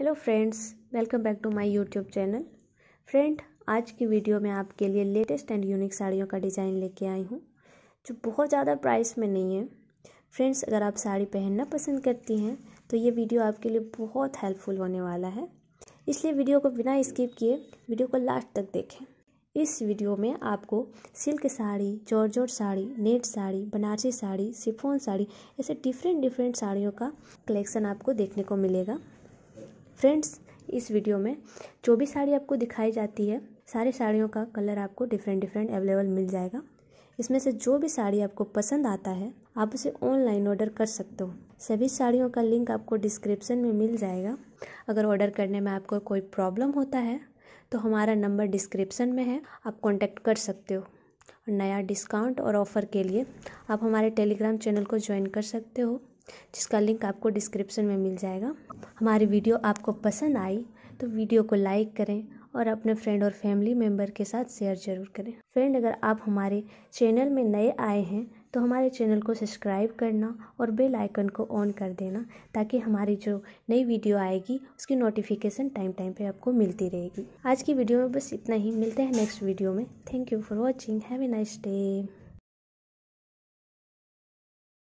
hello friends welcome back to my YouTube channel friend आज की video में आपके लिए लेटेस्ट एंड यूनिक साड़ियों का डिज़ाइन लेके आई हूँ जो बहुत ज़्यादा प्राइस में नहीं है फ्रेंड्स अगर आप साड़ी पहनना पसंद करती हैं तो ये वीडियो आपके लिए बहुत हेल्पफुल होने वाला है इसलिए वीडियो को बिना स्किप किए वीडियो को लास्ट तक देखें इस वीडियो में आपको सिल्क साड़ी जोर साड़ी नेट साड़ी बनारसी साड़ी सिफोन साड़ी ऐसे डिफरेंट डिफरेंट साड़ियों का कलेक्शन आपको देखने को मिलेगा फ्रेंड्स इस वीडियो में जो भी साड़ी आपको दिखाई जाती है सारी साड़ियों का कलर आपको डिफरेंट डिफरेंट अवेलेबल मिल जाएगा इसमें से जो भी साड़ी आपको पसंद आता है आप उसे ऑनलाइन ऑर्डर कर सकते हो सभी साड़ियों का लिंक आपको डिस्क्रिप्शन में मिल जाएगा अगर ऑर्डर करने में आपको कोई प्रॉब्लम होता है तो हमारा नंबर डिस्क्रिप्शन में है आप कॉन्टैक्ट कर सकते हो नया डिस्काउंट और ऑफ़र के लिए आप हमारे टेलीग्राम चैनल को ज्वाइन कर सकते हो जिसका लिंक आपको डिस्क्रिप्शन में मिल जाएगा हमारी वीडियो आपको पसंद आई तो वीडियो को लाइक करें और अपने फ्रेंड और फैमिली मेम्बर के साथ शेयर ज़रूर करें फ्रेंड अगर आप हमारे चैनल में नए आए हैं तो हमारे चैनल को सब्सक्राइब करना और बेल आइकन को ऑन कर देना ताकि हमारी जो नई वीडियो आएगी उसकी नोटिफिकेशन टाइम टाइम पे आपको मिलती रहेगी आज की वीडियो में बस इतना ही मिलते हैं नेक्स्ट वीडियो में thank you for watching have a nice day